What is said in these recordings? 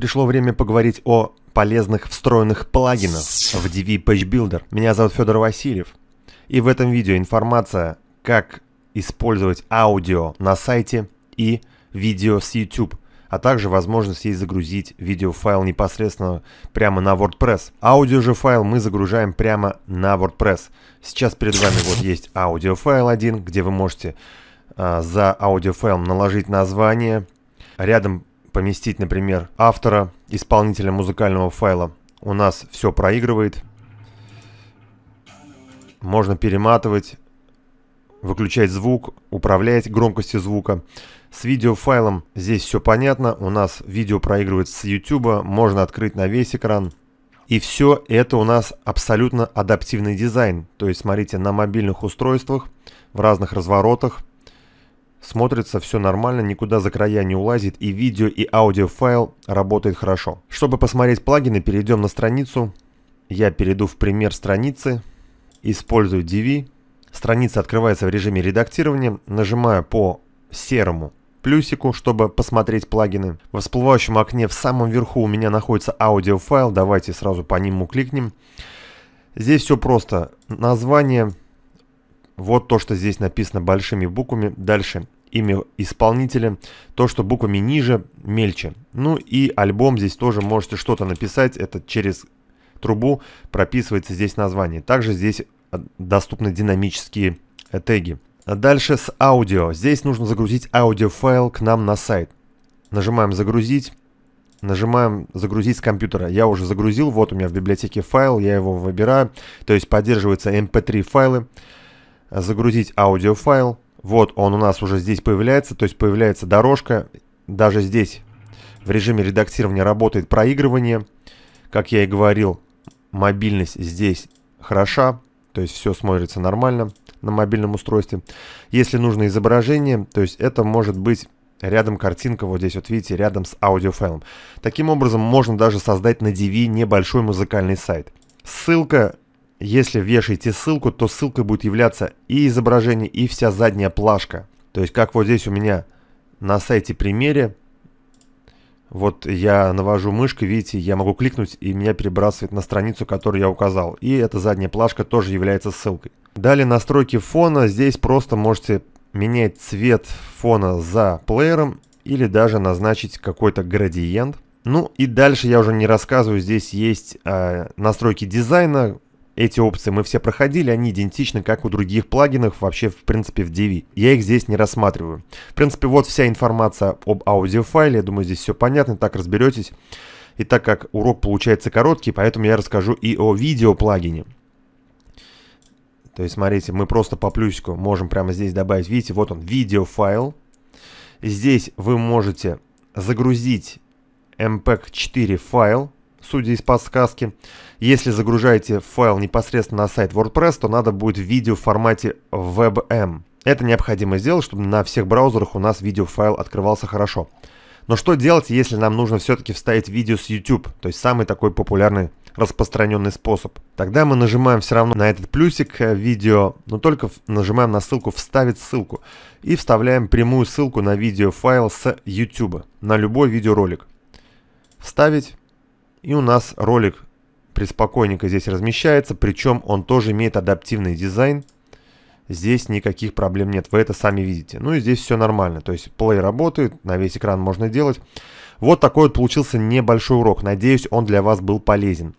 Пришло время поговорить о полезных встроенных плагинах в DV Page Builder. Меня зовут Федор Васильев. И в этом видео информация, как использовать аудио на сайте и видео с YouTube а также возможность ей загрузить видеофайл непосредственно прямо на WordPress. Аудио же файл мы загружаем прямо на WordPress. Сейчас перед вами вот есть аудиофайл один, где вы можете э, за аудиофайлом наложить название. Рядом поместить, например, автора, исполнителя музыкального файла. У нас все проигрывает. Можно перематывать, выключать звук, управлять громкостью звука. С видеофайлом здесь все понятно. У нас видео проигрывается с YouTube, можно открыть на весь экран. И все это у нас абсолютно адаптивный дизайн. То есть, смотрите, на мобильных устройствах, в разных разворотах – Смотрится все нормально, никуда за края не улазит и видео и аудиофайл работает хорошо. Чтобы посмотреть плагины, перейдем на страницу. Я перейду в пример страницы, использую DV. Страница открывается в режиме редактирования. Нажимаю по серому плюсику, чтобы посмотреть плагины. В всплывающем окне в самом верху у меня находится аудиофайл. Давайте сразу по нему кликнем. Здесь все просто. Название, вот то, что здесь написано большими буквами. Дальше имя исполнителя, то, что буквами ниже, мельче. Ну и альбом здесь тоже можете что-то написать, это через трубу прописывается здесь название. Также здесь э, доступны динамические э, теги. А дальше с аудио. Здесь нужно загрузить аудиофайл к нам на сайт. Нажимаем «Загрузить». Нажимаем «Загрузить с компьютера». Я уже загрузил, вот у меня в библиотеке файл, я его выбираю. То есть поддерживаются mp3 эм файлы загрузить аудиофайл. Вот он у нас уже здесь появляется, то есть появляется дорожка. Даже здесь в режиме редактирования работает проигрывание. Как я и говорил, мобильность здесь хороша, то есть все смотрится нормально на мобильном устройстве. Если нужно изображение, то есть это может быть рядом картинка, вот здесь вот видите, рядом с аудиофайлом. Таким образом можно даже создать на DV небольшой музыкальный сайт. Ссылка если вешаете ссылку, то ссылкой будет являться и изображение, и вся задняя плашка. То есть, как вот здесь у меня на сайте примере, вот я навожу мышкой, видите, я могу кликнуть, и меня перебрасывает на страницу, которую я указал. И эта задняя плашка тоже является ссылкой. Далее настройки фона. Здесь просто можете менять цвет фона за плеером или даже назначить какой-то градиент. Ну и дальше я уже не рассказываю, здесь есть э, настройки дизайна, эти опции мы все проходили, они идентичны, как у других плагинов вообще в принципе в DV. Я их здесь не рассматриваю. В принципе, вот вся информация об аудиофайле, я думаю, здесь все понятно, так разберетесь. И так как урок получается короткий, поэтому я расскажу и о видео плагине. То есть, смотрите, мы просто по плюсику можем прямо здесь добавить, видите, вот он, видеофайл. Здесь вы можете загрузить MPEG-4 файл, судя из подсказки. Если загружаете файл непосредственно на сайт WordPress, то надо будет видео в формате WebM. Эм. Это необходимо сделать, чтобы на всех браузерах у нас видеофайл открывался хорошо. Но что делать, если нам нужно все-таки вставить видео с YouTube, то есть самый такой популярный распространенный способ. Тогда мы нажимаем все равно на этот плюсик э, видео, но только нажимаем на ссылку «Вставить ссылку» и вставляем прямую ссылку на видеофайл с YouTube, на любой видеоролик. Вставить. И у нас ролик приспокойненько здесь размещается, причем он тоже имеет адаптивный дизайн. Здесь никаких проблем нет, вы это сами видите. Ну и здесь все нормально, то есть плей работает, на весь экран можно делать. Вот такой вот получился небольшой урок, надеюсь он для вас был полезен.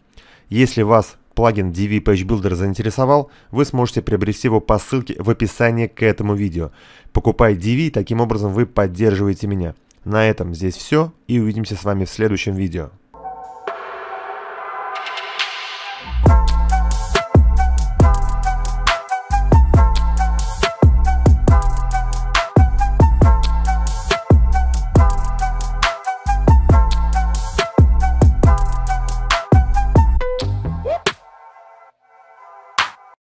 Если вас плагин DV Page Builder заинтересовал, вы сможете приобрести его по ссылке в описании к этому видео. Покупая DV, таким образом вы поддерживаете меня. На этом здесь все и увидимся с вами в следующем видео.